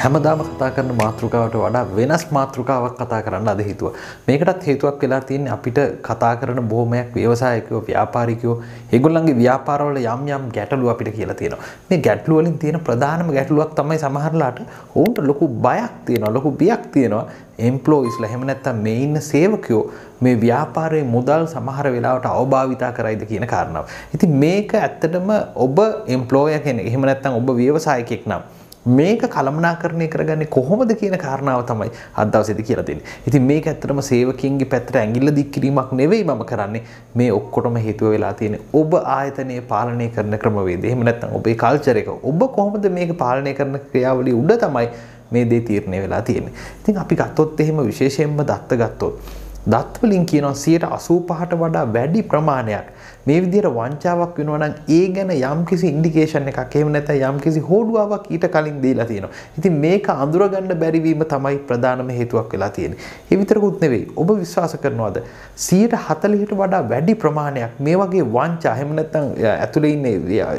හැමදාම කතා කරන මාතෘකාවට වඩා වෙනස් මාතෘකාවක් කතා කරන්න අද හිතුව. මේකටත් හේතුවක් වෙලා තියන්නේ අපිට කතා කරන බොහොමයක් ව්‍යවසායකයෝ ව්‍යාපාරිකයෝ ඒගොල්ලන්ගේ ව්‍යාපාරවල යම් යම් ගැටලු අපිට කියලා තියෙනවා. මේ ගැටලු වලින් තියෙන ප්‍රධානම ගැටලුවක් තමයි සමහරලාට ඔවුන්ට ලොකු බයක් තියෙනවා ලොකු බියක් තියෙනවා එම්පලෝයිස්ල හෙම නැත්තම් මේ ඉන්න සේවකයෝ මේ ව්‍යාපාරයේ මුදල් සමහර වෙලාවට අවභාවිතා කරයිද කියන කාරණාව. ඉතින් මේක ඇත්තටම ඔබ එම්ප්ලෝය කෙනෙක් එහෙම නැත්තම් ඔබ ව්‍යවසායකයෙක් නම් මේක කළමනාකරණය කරගන්නේ කොහොමද කියන කාරණාව තමයි අදවසේද කියලා තියෙන්නේ. ඉතින් මේක ඇත්තටම සේවකයන්ගේ පැත්තට ඇඟිල්ල දික් කිරීමක් නෙවෙයි මම කරන්නේ. මේ ඔක්කොටම හේතුව වෙලා තියෙන්නේ ඔබ ආයතනය පාලනය කරන ක්‍රමවේද. එහෙම නැත්නම් ඔබේ කල්චර් එක. ඔබ කොහොමද මේක පාලනය කරන ක්‍රියාවලිය උඩ තමයි මේ දේ තීරණය වෙලා තියෙන්නේ. ඉතින් අපි ගත්තොත් එහෙම විශේෂයෙන්ම දත්ත ගත්තොත් දත් වලින් කියනවා 85ට වඩා වැඩි ප්‍රමාණයක් මේ විදිහට වංචාවක් වෙනවා නම් ඒ ගැන යම්කිසි ඉන්ඩිකේෂන් එකක් එහෙම නැත්නම් යම්කිසි හෝඩුවාවක් ඊට කලින් දීලා තියෙනවා. ඉතින් මේක අඳුරගන්න බැරි වීම තමයි ප්‍රධානම හේතුවක් වෙලා තියෙන්නේ. ඒ විතරකුත් නෙවෙයි. ඔබ විශ්වාස කරනවද 140ට වඩා වැඩි ප්‍රමාණයක් මේ වගේ වංචා එහෙම නැත්නම් ඇතුලේ ඉන්නේ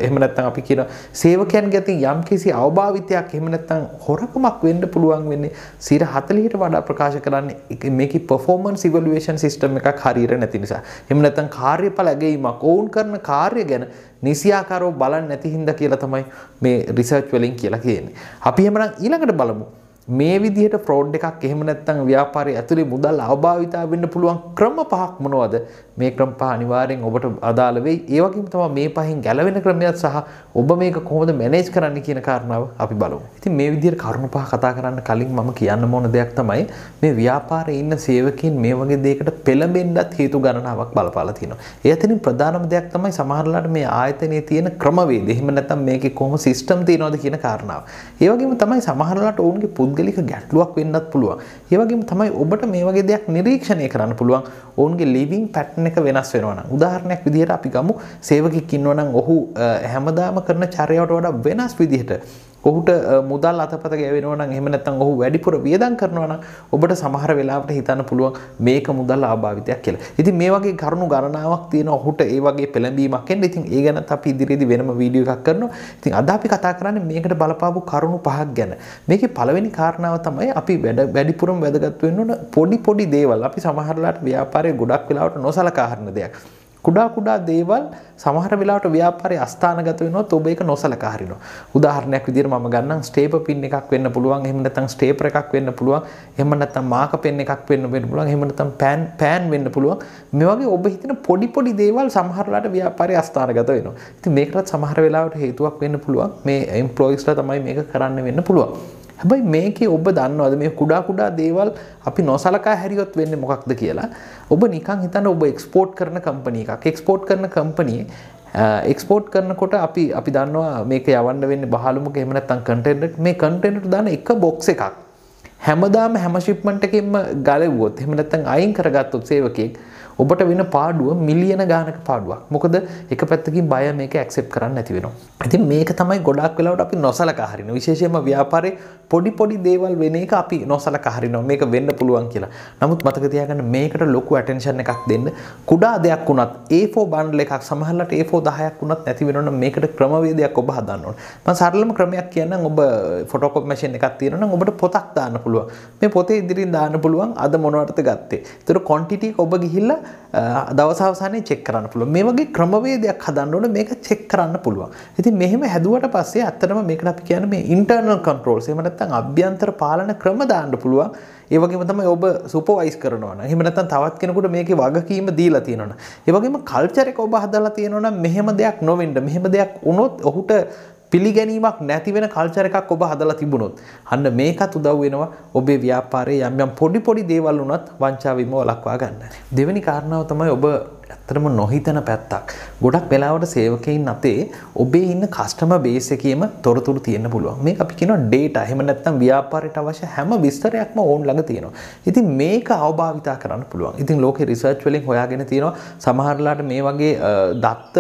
එහෙම නැත්නම් අපි කියන සේවකයන් ගැතින් යම්කිසි අවභාවිතයක් එහෙම නැත්නම් හොරකමක් වෙන්න පුළුවන් වෙන්නේ 140ට වඩා ප්‍රකාශ කරන්නේ මේකේ performance evaluation system එකක් හරියට නැති නිසා. එහෙම නැත්නම් කාර්යඵල ඇගේ වැටහීමක් ඔවුන් කරන කාර්ය ගැන නිසියාකාරෝ බලන්න නැති හින්දා කියලා තමයි මේ රිසර්ච් වලින් කියලා කියන්නේ. අපි එහෙමනම් ඊළඟට බලමු මේ විදිහට ෆ්‍රෝඩ් එකක් එහෙම නැත්නම් ව්‍යාපාරයේ ඇතුලේ මුදල් අවභාවිතා වෙන්න පුළුවන් ක්‍රම පහක් මොනවද? මේ ක්‍රම පහ අනිවාර්යෙන් ඔබට අදාළ වෙයි. ඒ වගේම තමයි මේ පහෙන් ගැලවෙන ක්‍රමයක් සහ ඔබ මේක කොහොමද මැනේජ් කරන්න කියන කාරණාව අපි බලමු. ඉතින් මේ විදිහට කරුණු පහ කතා කරන්න කලින් මම කියන්න ඕන දෙයක් තමයි මේ ව්‍යාපාරයේ ඉන්න සේවකයන් මේ වගේ දෙයකට පෙළඹෙන්නත් හේතු ගණනාවක් බලපාලා තියෙනවා. ඒ අතරින් ප්‍රධානම දෙයක් තමයි සමහරලාට මේ ආයතනයේ තියෙන ක්‍රමවේද. එහෙම නැත්නම් මේකේ කොහොම සිස්ටම් තියනවද කියන කාරණාව. ඒ වගේම තමයි සමහරලාට ඔවුන්ගේ පුද්ගලික ගැටලුවක් වෙන්නත් පුළුවන්. ඒවගේම තමයි ඔබට මේ වගේ දෙයක් නිරීක්ෂණය කරන්න පුළුවන් ඔවුන්ගේ ලිවිං පැට්න එක වෙනස් වෙනවන උදාහරණයක් විදිහට අපි ගමු සේවකික් ඉන්නවනම් ඔහු හැමදාම කරන චරයාවට වඩා වෙනස් විදිහට ඔහුට මුදල් අතපත ගැවෙනවන එමනත්තන් ඔහු වැඩිපුර වියදන් කරනවන ඔබට සමහර වෙලාට හිතන්න පුළුවන් මේක මුදල් ආභාවිතයක් කියලා ඉති මේ වගේ කරුණු ගණනාවක් තියෙන ඔහුට ඒ වගේ පෙළඹීමක් එන්න ඉතින් ඒ ගැන අප ඉදිරිදි වෙනම වීඩියෝ එකක් කරනවා ඉතින් අද අපි කතා කරන්නේ මේකට බලපාපු කරුණු පහක් ගැන මේකේ පළවෙනි කාරණාව තමයි අපි වැඩ වැඩිපුරම වැදගත් වෙන්න ඕන පොඩි පොඩි දේවල් අපි සමහරලාට ව්‍යාපාරයේ ගොඩක් වෙලාවට නොසලකා හරින දෙයක් කුඩා කුඩා දේවල් සමහර වෙලාවට ව්‍යාපාරය අස්ථානගත වෙනොත් ඔබ ඒක නොසලකා හරිනවා. උදාහරණයක් විදිහට මම ගන්නම් ස්ටේප පින් එකක් වෙන්න පුළුවන්. එහෙම නැත්නම් ස්ටේපර් එකක් වෙන්න පුළුවන්. එහෙම නැත්නම් මාක පෙන් එකක් වෙන්න වෙන්න පුළුවන්. එහෙම නැත්නම් පෑන් පෑන් වෙන්න පුළුවන්. මේ වගේ ඔබ හිතන පොඩි පොඩි දේවල් සමහර වෙලාවට ව්‍යාපාරය අස්ථානගත වෙනවා. ඉතින් මේකටත් සමහර වෙලාවට හේතුවක් වෙන්න පුළුවන්. මේ එම්ප්ලොයිස්ලා තමයි මේක කරන්න වෙන්න පුළුවන්. හැබයි මේක ඔබ දන්නවද මේ කුඩා කුඩා දේවල් අපි නොසලකා හැරියොත් වෙන්න මොකක්ද කියලා ඔබ නිකං හිතන්න ඔබ එක්ස්පෝට් කරන කම්පනී එකක් එක්ස්පෝට් කරන කම්පනයේ එක්ස්පෝට් කරනකොට අපි අපි දන්නවා මේක යවන්න වෙන්න බහලුමක එමනත්තන් කටෙන්ට මේ කටෙන්ට දන එක බොක්ස එකක් හැමදාම හැම ශිප්මන්ට එකෙන්ම ගලවුවොත් හෙමනත්තන් අයින් කරගත්තුත් සේවකෙක් ඔබට වෙන පාඩුව මිලියන ගානක පාඩුවක්. මොකද එක පැත්තකින් බය මේක ඇක්සෙප්ට් කරන්න නැති වෙනවා. ඉතින් මේක තමයි ගොඩක් වෙලාවට අපි නොසලකා හරිනවා. විශේෂයෙන්ම ව්‍යාපාරේ පොඩි පොඩි දේවල් වෙන එක අපි නොසලකා හරිනවා. මේක වෙන්න පුළුවන් කියලා. නමුත් මතක තියාගන්න මේකට ලොකු ඇටෙන්ෂන් එකක් දෙන්න. කුඩා දෙයක් වුණත් A4 බන්ඩල් එකක් සමහරවිට A4 10ක් වුණත් නැති වෙනවනම් මේකට ක්‍රමවේදයක් ඔබ හදන්න ඕනේ. මම සරලම ක්‍රමයක් කියන්නම් ඔබ ෆොටෝකෝපි මැෂින් එකක් තියෙනවා නම් ඔබට පොතක් දාන්න පුළුවන්. මේ පොතේ ඉදිරියෙන් දාන්න පුළුවන් අද මොනවටද ගත්තේ. ඒතර ක්වොන්ටිටි එක ඔබ ගිහිල්ලා දවසාවසානය චෙක් කරන්න පුළුව මේ වගේ ක්‍රමවේදයක් හදන්නවන මේක චෙක් කරන්න පුළුවන් ඇති මෙහෙම හැදුවට පස්සේ අත්තරම මේකට අපි කියන මේ ඉන්ටර්නල් කන්ට්‍රෝල් එමනත්තන් අභ්‍යන්තර පාලන ක්‍රම දාන්න පුළුවන් ඒවගේම තමයි ඔබ සුපෝයිස් කරනවන හිමනත්තන් තවත් කෙනෙකුට මේක වගකීම දීලා තියෙනවන ඒවගේම කල්චරක ඔබ හදලා තියෙනවන මෙහෙම දෙයක් නොවෙන්ඩ මෙහෙම දෙයක් උනොත් ඔහුට පිළිගැනීමක් නැති වෙන කල්චර එකක් ඔබ හදලා තිබුණොත් අන්න මේකත් උදව් වෙනවා ඔබේ ව්‍යාපාරයේ යම් යම් පොඩි පොඩි දේවල් වුණත් වංචාවීම වළක්වා ගන්න. දෙවෙනි කාරණාව තමයි ඔබ ඇත්තටම නොහිතන පැත්තක්. ගොඩක් වෙලාවට සේවකයින් අතේ ඔබේ ඉන්න කස්ටම බේස් එකේම තොරතුරු තියෙන්න පුළුවන්. මේක අපි කියනවා data. එහෙම නැත්නම් ව්‍යාපාරයට අවශ්‍ය හැම විස්තරයක්ම ඕන් ළඟ තියෙනවා. ඉතින් මේක අවභාවිතා කරන්න පුළුවන්. ඉතින් ලෝකේ රිසර්ච් වලින් හොයාගෙන තියෙනවා සමහරලාට මේ වගේ දත්ත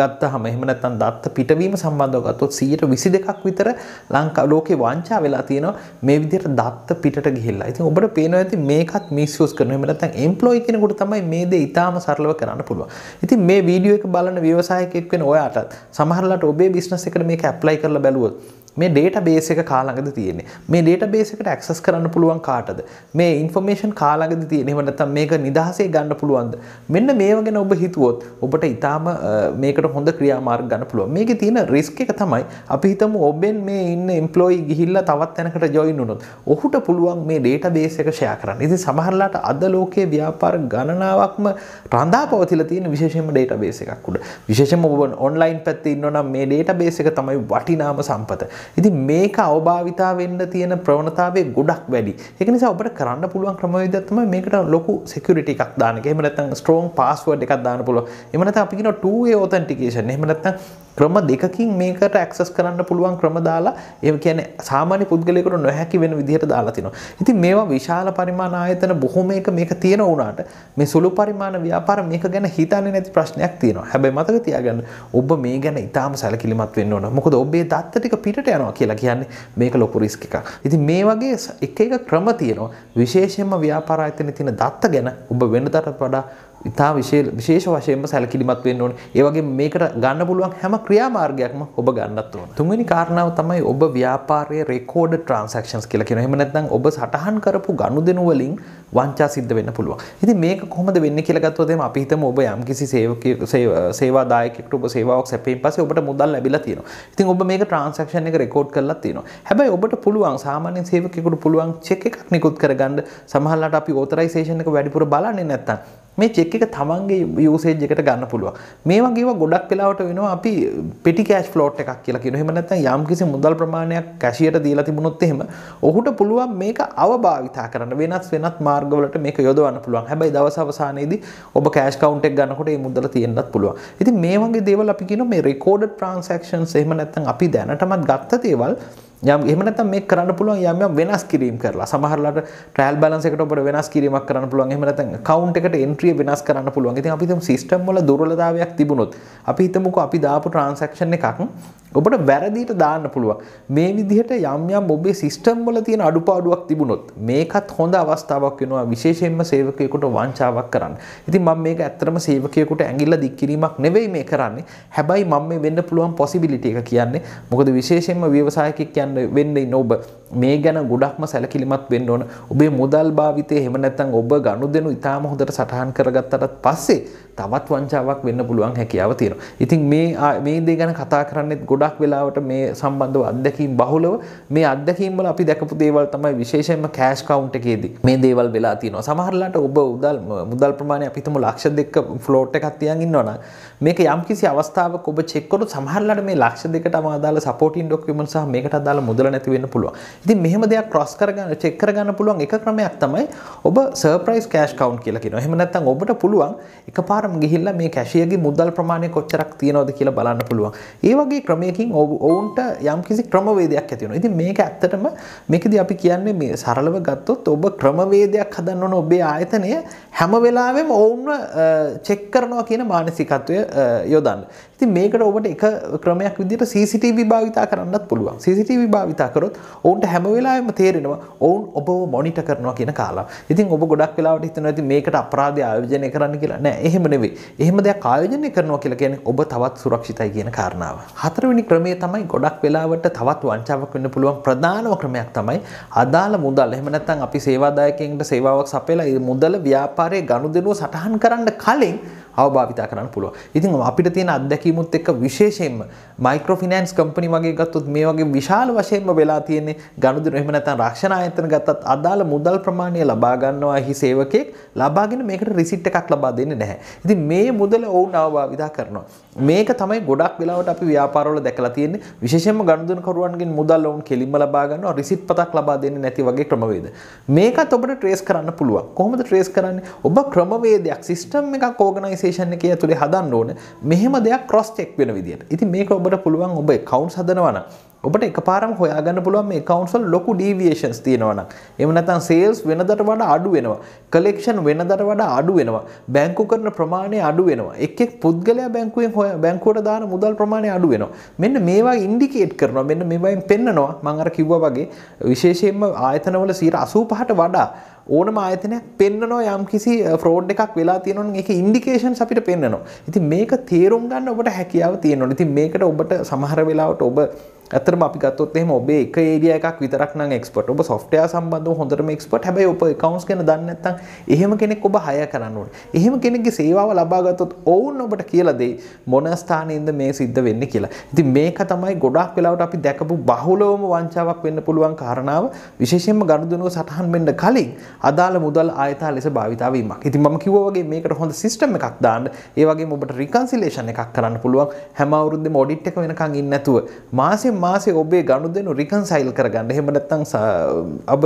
ගත්තාම එහෙම නැත්නම් දත්ත පිටවීම සම්බන්ධව ගත්තොත් 122ක් විතර ලංකා ලෝකේ වංචා වෙලා තියෙනවා මේ විදිහට දත්ත පිටට ගිහිල්ලා. ඉතින් ඔබට පේනවා ඇති මේකත් මිස්යූස් කරනවා. එහෙම නැත්නම් එම්ප්ලොයි කෙනෙකුට තමයි මේ දේ ඊටාම සරලව කරන්න පුළුවන්. ඉතින් මේ වීඩියෝ එක බලන ව්‍යවසායකෙක් වෙන ඔයාටත් සමහරලාට ඔබේ බිස්නස් එකට මේක ඇප්ලයි කරලා බැලුවොත් මේ ඩේට බේස එක කාලඟද තියෙන්නේ මේ ඩේට බේස එකට ඇක්සස් කරන්න පුළුවන් කාටද මේ ඉන්ෆර්මේෂන් කාලඟද තියෙනෙම නැත්නම් මේක නිදහසේ ගන්න පුළුවන්ද මෙන්න මේව ගැන ඔබ හිතුවොත් ඔබට ඊටාම මේකට හොඳ ක්‍රියාමාර්ග ගන්න පුළුවන් මේකේ තියෙන රිස්ක් එක තමයි අපි හිතමු ඔබෙන් මේ ඉන්න එම්ප්ලොයි ගිහිල්ලා තවත් තැනකට ජොයින් වුණොත් ඔහුට පුළුවන් මේ ඩේට බේස් එක ෂෙයා කරන්න. ඉතින් සමහරලාට අද ලෝකයේ ව්‍යාපාර ගණනාවක්ම රඳා පවතිලා තියෙන විශේෂයෙන්ම ඩේට බේස් එකක් උඩ. විශේෂයෙන්ම ඔබ ඔන්ලයින් පැත්තේ ඉන්නවා නම් මේ ඩේට බේස් එක තමයි වටිනාම සම්පත. ඉතින් මේක අවභාවිතා වෙන්න තියෙන ප්‍රවණතාවය ගොඩක් වැඩි. ඒක නිසා ඔබට කරන්න පුළුවන් ක්‍රමවේදයක් තමයි මේකට ලොකු security එකක් දාන එක. එහෙම නැත්නම් strong password එකක් දාන්න පුළුවන්. එහෙම නැත්නම් අපි කියනවා two way authentication. එහෙම නැත්නම් ක්‍රම දෙකකින් මේකට ඇක්සස් කරන්න පුළුවන් ක්‍රම දාලා ඒ කියන්නේ සාමාන්‍ය පුද්ගලයෙකුට නොහැකි වෙන විදිහට දාලා තිනවා. ඉතින් මේවා විශාල පරිමාණ ආයතන බොහොම එක මේක තියෙන වුණාට මේ සුළු පරිමාණ ව්‍යාපාර මේක ගැන හිතන්නේ නැති ප්‍රශ්නයක් තියෙනවා. හැබැයි මතක තියාගන්න ඔබ මේ ගැන ඉතාම සැලකිලිමත් වෙන්න ඕන. මොකද ඔබේ දත්ත ටික පිටට යනවා කියලා කියන්නේ මේක ලොකු රිස්ක් එකක්. ඉතින් මේ වගේ එක එක ක්‍රම තියෙනවා. විශේෂයෙන්ම ව්‍යාපාර ආයතනයේ තියෙන දත්ත ගැන ඔබ වෙනදාට වඩා ඉතා විශේෂ වශයෙන්ම සැලකිලිමත් වෙන්න ඕන ඒවගේ මේකට ගන්න පුළුවන් හැම ක්‍රියාමාර්ගයක්ම ඔබ ගන්නත් ඕන තුන්වෙනි කාරණාව තමයි ඔබ ව්‍යාපාරයේ රෙකෝඩ් ට්‍රන්සක්ෂන්ස් කියලා කියන එහෙම නැත්නම් ඔබ සටහන් කරපු ගනුදෙනු වලින් වංචා සිද්ධ වෙන්න පුළුවන් ඉතින් මේක කොහොමද වෙන්නේ කියලා ගත්තොත් එහෙම අපි හිතමු ඔබ යම්කිසි සේවාදායකයෙකුට ඔබ සේවාවක් සැපයීම පස්සේ ඔබට මුදල් ලැබිලා තියෙනවා ඉතින් ඔබ මේක ට්‍රාන්සැක්ෂන් එක රෙකෝඩ් කරලා තියෙනවා හැබැයි ඔබට පුළුවන් සාමාන්‍ය සේවකයෙකුට පුළුවන් චෙක් එකක් නිකුත් කරගන්න සමහරවිට අපි ඕතරයිසේෂන් එක වැඩිපුර බලන්නේ නැත්නම් මේ චෙක් එක තමන්ගේ යෝසේජ් එකට ගන්න පුළුවන් මේ වගේ ගොඩක් වෙලාවට වෙනවා අපි පෙටි කෑෂ් ෆ්ලෝට් එකක් කියලා කියන එහෙම නැත්නම් යම්කිසි මුදල් ප්‍රමාණයක් කැෂියට දීලා තිබුණොත් එහෙම ඔහුට පුළුවන් මේක අවභාවිතා කරන්න වෙනස් වෙනත් මාර්ගවලට මේක යොදවන්න පුළුවන් හැබැයි දවස් අවසානයේදී ඔබ කෑෂ් කවුන්ට් එක ගන්නකොට මේ මුදල තියෙන්නත් පුළුවන් ඉතින් මේ වගේ දේවල් අපි කියනවා මේ රෙකෝඩඩ් ට්‍රාන්සැක්ෂන්ස් එහෙම නැත්නම් අපි දැනටමත් ගත්ත දේවල් යම් එහෙම නැත්නම් මේක කරන්න පුළුවන් යම් යම් වෙනස් කිරීම් කරලා සමහරලාට ට්‍රයල් බැලන්ස් එකට ඔබට වෙනස් කිරීමක් කරන්න පුළුවන් එහෙම නැත්නම් account එකට entry වෙනස් කරන්න පුළුවන්. ඉතින් අපි හිතමු system වල දුර්වලතාවයක් තිබුණොත් අපි හිතමුකෝ අපි දාපු transaction එකක් ඔබට වැරදිට දාන්න පුළුවන්. මේ විදිහට යම් යම් ඔබේ system වල තියෙන අඩුපාඩුවක් තිබුණොත් මේකත් හොඳ අවස්ථාවක් වෙනවා විශේෂයෙන්ම සේවකයෙකුට වංචාවක් කරන්න. ඉතින් මම මේක ඇත්තටම සේවකයෙකුට ඇඟිල්ල දික් කිරීමක් නෙවෙයි මේ කරන්නේ. හැබැයි මම මේ වෙන්න පුළුවන් possibility එක කියන්නේ. මොකද විශේෂයෙන්ම ව්‍යවසායකෙක් කියන්නේ යන්න වෙන්නේ ඔබ මේ ගැන ගොඩක්ම සැලකිලිමත් වෙන්න ඕන. ඔබේ මුදල් භාවිතය එහෙම නැත්නම් ඔබ ගනුදෙනු ඉතාම හොඳට සටහන් කරගත්තටත් පස්සේ තවත් වංචාවක් වෙන්න පුළුවන් හැකියාව තියෙනවා. ඉතින් මේ මේ දේ ගැන කතා කරන්නේ ගොඩක් වෙලාවට මේ සම්බන්ධව අත්දැකීම් බහුලව මේ අත්දැකීම් වල අපි දැකපු දේවල් තමයි විශේෂයෙන්ම කෑෂ් කවුන්ට් එකේදී මේ දේවල් වෙලා තියෙනවා. සමහරලාට ඔබ උදල් මුදල් ප්‍රමාණය අපි හිතමු ලක්ෂ දෙක ෆ්ලෝට් එකක් තියන් ඉන්නවනම් මේක යම්කිසි අවස්ථාවක ඔබ චෙක් කරොත් සමහරලාට මේ ලක්ෂ දෙකටම අදාළ සපෝටින් ඩොකියුමන්ට් සහ මේකට අදාළ මුදල නැති වෙන්න පුළුවන්. ඉතින් මෙහෙම දෙයක් ක්‍රොස් කරගන්න චෙක් කරගන්න පුළුවන් එක ක්‍රමයක් තමයි ඔබ සර්ප්‍රයිස් කෑෂ් කවුන්ට් කියලා කියනවා. එහෙම නැත්නම් ඔබට පුළුවන් එකපාර පාරම ගිහිල්ලා මේ කැෂියගේ මුදල් ප්‍රමාණය කොච්චරක් තියෙනවද කියලා බලන්න පුළුවන්. ඒ වගේ ක්‍රමයකින් ඔවුන්ට යම්කිසි ක්‍රමවේදයක් ඇති වෙනවා. ඉතින් මේක ඇත්තටම මේකදී අපි කියන්නේ මේ සරලව ගත්තොත් ඔබ ක්‍රමවේදයක් හදන්න ඕන ඔබේ ආයතනය හැම වෙලාවෙම ඔවුන්ව චෙක් කරනවා කියන මානසිකත්වය යොදන්න. ඉතින් මේකට ඔබට එක ක්‍රමයක් විදිහට CCTV භාවිතා කරන්නත් පුළුවන්. CCTV භාවිතා කරොත් ඔවුන්ට හැම වෙලාවෙම තේරෙනවා ඔවුන් ඔබව මොනිටර් කරනවා කියන කාලා. ඉතින් ඔබ ගොඩක් වෙලාවට හිතනවා ඉතින් මේකට අපරාධය ආයෝජනය කරන්න කියලා. නෑ එහෙම නෙවෙයි. නෙවේ එහෙම දෙයක් ආයෝජනය කරනවා කියලා කියන්නේ ඔබ තවත් සුරක්ෂිතයි කියන කාරණාව. හතරවෙනි ක්‍රමය තමයි ගොඩක් වෙලාවට තවත් වංචාවක් වෙන්න පුළුවන් ප්‍රධානම ක්‍රමයක් තමයි අදාළ මුදල්. එහෙම නැත්නම් අපි සේවාදායකයන්ට සේවාවක් සපයලා ඒ මුදල ව්‍යාපාරයේ ගනුදෙනුව සටහන් කරන්න කලින් අවභාවිතා කරන්න පුළුවන්. ඉතින් අපිට තියෙන අත්දැකීමුත් එක්ක විශේෂයෙන්ම මයික්‍රෝ ෆිනෑන්ස් කම්පැනි වගේ ගත්තොත් මේ වගේ විශාල වශයෙන්ම වෙලා තියෙන්නේ ගනුදෙනු එහෙම නැත්නම් රක්ෂණ ආයතන ගත්තත් අදාළ මුදල් ප්‍රමාණය ලබා ගන්නවා එහි සේවකෙක් ලබාගෙන මේකට රිසිට් එකක් ලබා දෙන්නේ නැහැ. ඉතින් මේ මුදල ඔවුන් අවභාවිතා කරනවා. මේක තමයි ගොඩක් වෙලාවට අපි ව්‍යාපාරවල දැකලා තියෙන්නේ. විශේෂයෙන්ම ගනුදෙනුකරුවන්ගෙන් මුදල් ඔවුන් කෙලින්ම ලබා ගන්නවා රිසිට් පතක් ලබා දෙන්නේ නැති වගේ ක්‍රමවේද. මේකත් ඔබට ට්‍රේස් කරන්න පුළුවන්. කොහොමද ට්‍රේස් කරන්නේ? ඔබ ක්‍රමවේදයක් සිස්ටම් එකක් ඕගනයිසේෂන් ටක්සේෂන් එක ඇතුළේ හදන්න ඕන මෙහෙම දෙයක් ක්‍රොස්ටෙක් වෙන විදිට ඉතින් මේක ඔබට පුළුවන් ඔබ කවුන්් හදනවන ඔබට එකපාරම හොයාගන්න පුළුවන් මේ කවුන්සල් ලොකු ඩීවියේෂන්ස් තියෙනවා නම්. එහෙම නැත්නම් සේල්ස් වෙනදට වඩා අඩු වෙනවා. කලෙක්ෂන් වෙනදට වඩා අඩු වෙනවා. බැංකු කරන ප්‍රමාණය අඩු වෙනවා. එක් එක් පුද්ගලයා බැංකුවෙන් හොය බැංකුවට දාන මුදල් ප්‍රමාණය අඩු වෙනවා. මෙන්න මේවා ඉන්ඩිකේට් කරනවා. මෙන්න මේවායින් පෙන්නනවා. මම අර කිව්වා වගේ විශේෂයෙන්ම ආයතනවල 85%ට වඩා ඕනම ආයතනයක් පෙන්නනවා යම් කිසි ෆ්‍රෝඩ් එකක් වෙලා තියෙනවනම් ඒක ඉන්ඩිකේෂන්ස් අපිට පෙන්නනවා. ඉතින් මේක තේරුම් ගන්න ඔබට හැකියාව තියෙනවා. ඉතින් මේකට ඔබට සමහර වෙලාවට ඔබ ඇත්තටම ඇතරම අපිගත්තොත් එෙම ඔබේ එක ඒඩිය එකක් විතරක්න එක්ස්පට ඔබ සොෆ්ටය සම්බඳ හොඳරම එක්ස්පට හැබයි ඔප කවන්ස් කන දන්නත්තන් එහෙම කෙනෙක් ඔබ හය කරන්නුවට එහෙම කෙනෙක්ගේ සේවාව ලබාගත්තොත් ඔවුන් ඔබට කියලදේ මොනස්ථානයන්ද මේ සිද්ධ වෙන්න කියලා ඉති මේක තමයි ගොඩක් වෙලාවට අපි දැකපු බහුලෝම වංචාවක් වෙන්න පුළුවන් කාරණාව විශේෂෙන්ම ගණුදනුව සටහන් වෙන්න කලින් අදාළ මුදල් ආයතා ලෙස භාවිතාවීමක් ඉතින් ම කිවෝගේ මේකට හොඳ සිිටම එකක් දාන්න ඒවගේ ඔබට රිකන්සිලේෂණ එකක් කරන්න පුළුවන් හැමවුරුද්ද මොඩිට් එක වෙනකං ඉන්නඇතුව මාසෙන් මා මාසේ ඔබේ ගණු දෙනු රිකන්සයිල් කරගන්න හෙමනත්තං ඔබ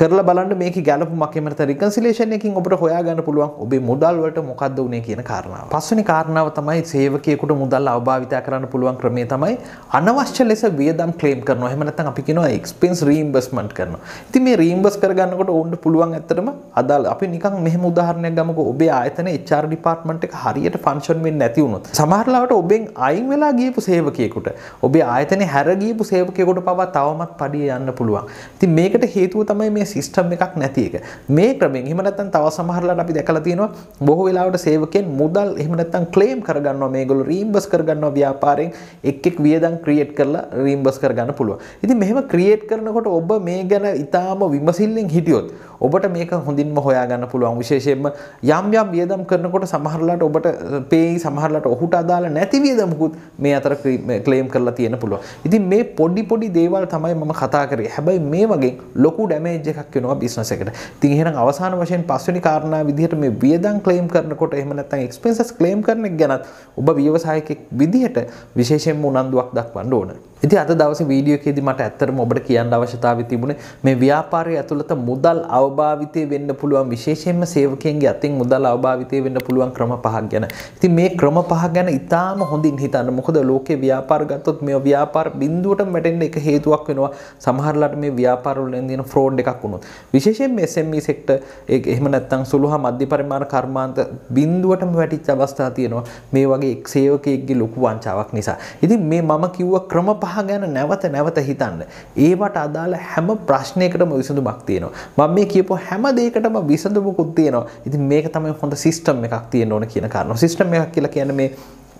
කරල බලන්න මේ ගැල මකමට රිකන්සිලේෂනයකින් ඔබට හොයාගන්න පුළුවන් ඔබේ මුදල්වලට මොකක්ද වනේ කියන කාරණාව. පස්සනි කාරණාව තමයි සේවකයකුට මුදල් අවභාවිතා කරන්න පුළුවන් ක්‍රමේ තමයි අනවශ්‍ය ලෙස වියදම් ක්ලේම් කරන හෙමනත්තන් අපි කිනවා එක්ස්පෙන්ස් රීම්බස්මට් කරන. ඉති මේ රීම්බස් කරගන්නකොට ඔවන්ට පුළුවන් ඇතරම අදල් අපි නිකන් මෙහම උදාහරණයක් ගමක ඔබේ ආයතන එච්චාර ඩිපාර්ට්මන්ට් එක හරියට ෆංක්ෂන් වෙන්නේ නැති වුණොත් සමහරලාවට ඔබෙන් අයින් වෙලා ගියපු සේවකයෙකුට ඔබේ ආයතනේ හැර අරගීපු සේවකයකොට පවා තවමත් පඩිය යන්න පුළුවන් ති මේකට හේතුව තමයි මේ සිිස්ටම් එකක් නැති එක මේ ක්‍රමෙන් හිමනත්තන් තව සමහරලට අපි දැකල තියෙනවා බොහෝ වෙලාවට සේවකෙන් මුදල් එහමනත්තන් ක්ලේම් කරගන්න මේගොල රීම්බස් කරගන්න ව්‍යාපාරෙන් එක්ෙක් වියදන් ක්‍රියට් කරලා රීම්බස් කරගන්න පුළුව ඉති මෙහම ක්‍රියට් කරනකොට ඔබ මේ ගැන ඉතාම විමසිල්ලෙන් හිටියොත් ඔබට මේක හොඳින්ම හොයාගන්න පුළුවන් විශේෂයෙන්ම යම් යම් වියදම් කරනකොට සමහරලාට ඔබට පේයි සමහරලාට ඔහුට අදාළ නැති වියදමකුත් මේ අතර ක්ලේම් කරලා තියෙන පුළුවන්. ඉතින් මේ පොඩි පොඩි දේවල් තමයි මම කතා කරේ හැබයි මේ වගේ ලොකු ඩැමේජ් එකක් වෙනවා බිස්නස් එකට. ඉතින් එහෙනම් අවසාන වශයෙන් පස්වෙනි කාරණා විදිහට මේ වියදම් ක්ලේම් කරනකොට එහෙම නැත්නම් එක්ස්පෙන්සස් ක්ලේම් කරන එක ගැනත් ඔබ ව්‍යවසායකෙක් විදිහට විශේෂයෙන්ම උනන්දුවක් දක්වන්න ඕන. ඉති අද දවස වීඩියෝකේද මට ඇත්තරම ඔබට කියන්න අවශ්‍යතාව තිබුණේ මේ ව්‍යාපාරය ඇතුළත මුදල් අවභාවිතය වෙන්න පුළුවන් විශේෂයෙන්ම සේවකයන්ගේ අතින් මුදල් අවභාවිතය වෙන්න පුළුවන් ක්‍රම පහක් ගැන. ඉතින් මේ ක්‍රම පහ ගැන ඉතාම හොඳින් හිතන්න. මොකද ලෝකේ ව්‍යාපාර ගත්තොත් මේ ව්‍යාපාර බිඳ බින්දුවටම වැටෙන්න එක හේතුවක් වෙනවා සමහරලාට මේ ව්‍යාපාරවල තියෙන ෆ්‍රෝඩ් එකක් වුණොත් විශේෂයෙන්ම SME සෙක්ටර් ඒක එහෙම නැත්නම් සුළු හා මධ්‍ය පරිමාණ කර්මාන්ත බින්දුවටම වැටිච්ච අවස්ථා තියෙනවා මේ වගේ එක් සේවකයෙක්ගේ ලොකු වංචාවක් නිසා. ඉතින් මේ මම කිව්ව ක්‍රම පහ ගැන නැවත නැවත හිතන්න. ඒවට අදාළ හැම ප්‍රශ්නයකටම විසඳුමක් තියෙනවා. මම මේ කියපු හැම දෙයකටම විසඳුමකුත් තියෙනවා. ඉතින් මේක තමයි හොඳ සිස්ටම් එකක් තියෙන්න ඕන කියන කාරණා. සිස්ටම් එකක් කියලා කියන්නේ මේ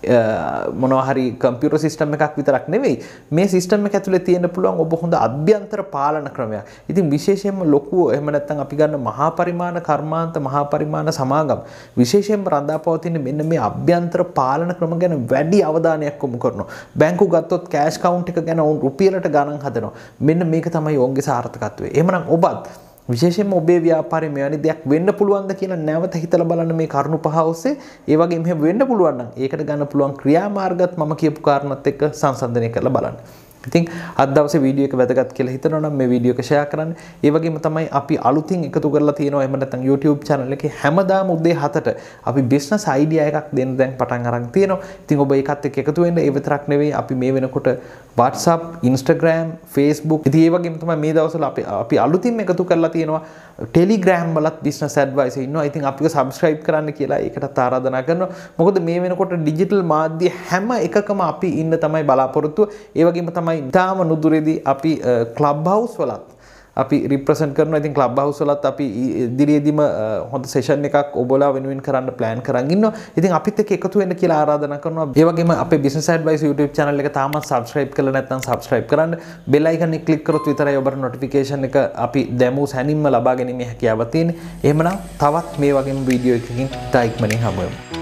මොනහරි කම්පියුටර් සිස්ටම් එකක් විතරක් නෙවෙයි මේ සිස්ටම් එක ඇතුලේ තියෙන පුළුවන් ඔබ හොඳ අභ්‍යන්තර පාලන ක්‍රමයක්. ඉතින් විශේෂයෙන්ම ලොකු එහෙම නැත්නම් අපි ගන්න මහා පරිමාණ කර්මාන්ත මහා පරිමාණ සමාගම් විශේෂයෙන්ම රඳා පවතින මෙන්න මේ අභ්‍යන්තර පාලන ක්‍රම ගැන වැඩි අවධානයක් යොමු කරනවා. බැංකු ගත්තොත් කෑෂ් කවුන්ට් එක ගැන ඔවුන් රුපියලට ගණන් හදනවා. මෙන්න මේක තමයි ඔවුන්ගේ සාර්ථකත්වය. එහෙමනම් ඔබත් විශේෂයෙන්ම ඔබේ ව්‍යාපාරේ මෙවැනි දෙයක් වෙන්න පුළුවන්ද කියලා නැවත හිතලා බලන්න මේ කරුණු පහ ඔස්සේ ඒ වගේ මෙහෙම වෙන්න පුළුවන් නම් ඒකට ගන්න පුළුවන් ක්‍රියාමාර්ගත් මම කියපු කාරණාත් එක්ක සංසන්දනය කරලා බලන්න. ඉතින් අද දවසේ වීඩියෝ එක වැදගත් කියලා හිතනවා නම් මේ වීඩියෝ එක share කරන්න. ඒ වගේම තමයි අපි අලුතින් එකතු කරලා තියෙනවා එහෙම නැත්නම් YouTube channel එකේ හැමදාම උදේ 7ට අපි business idea එකක් දෙන්න දැන් පටන් අරන් තියෙනවා. ඉතින් ඔබ ඒකත් එක්ක එකතු වෙන්න. ඒ විතරක් නෙවෙයි අපි මේ වෙනකොට WhatsApp, Instagram, Facebook ඉතින් ඒ වගේම තමයි මේ දවස්වල අපි අපි අලුතින් එකතු කරලා තියෙනවා Telegram වලත් business advice ඉන්නවා. ඉතින් අපිව subscribe කරන්න කියලා ඒකටත් ආරාධනා කරනවා. මොකද මේ වෙනකොට digital මාධ්‍ය හැම එකකම අපි ඉන්න තමයි බලාපොරොත්තු. ඒ වගේම තමයි තමයි ඉතාම නුදුරේදී අපි ක්ලබ් හවුස් වලත් අපි රිප්‍රසන් කරන ඉතින් ක්ලබ් හවුස් වලත් අපි ඉදිරියේදීම හොඳ සෙෂන් එකක් ඔබලා වෙනුවෙන් කරන්න ප්ලෑන් කරන් ඉන්නවා. ඉතින් අපිත් එක්ක එකතු වෙන්න කියලා ආරාධනා කරනවා. ඒ වගේම අපේ Business Advice YouTube channel එක තාමත් subscribe කරලා නැත්නම් subscribe කරන්න. bell icon එක click කරොත් විතරයි ඔබට notification එක අපි දැමූ සැනින්ම ලබා ගැනීමේ හැකියාව තියෙන්නේ. එහෙමනම් තවත් මේ වගේම වීඩියෝ එකකින් තායික්මනේ හමුවෙමු.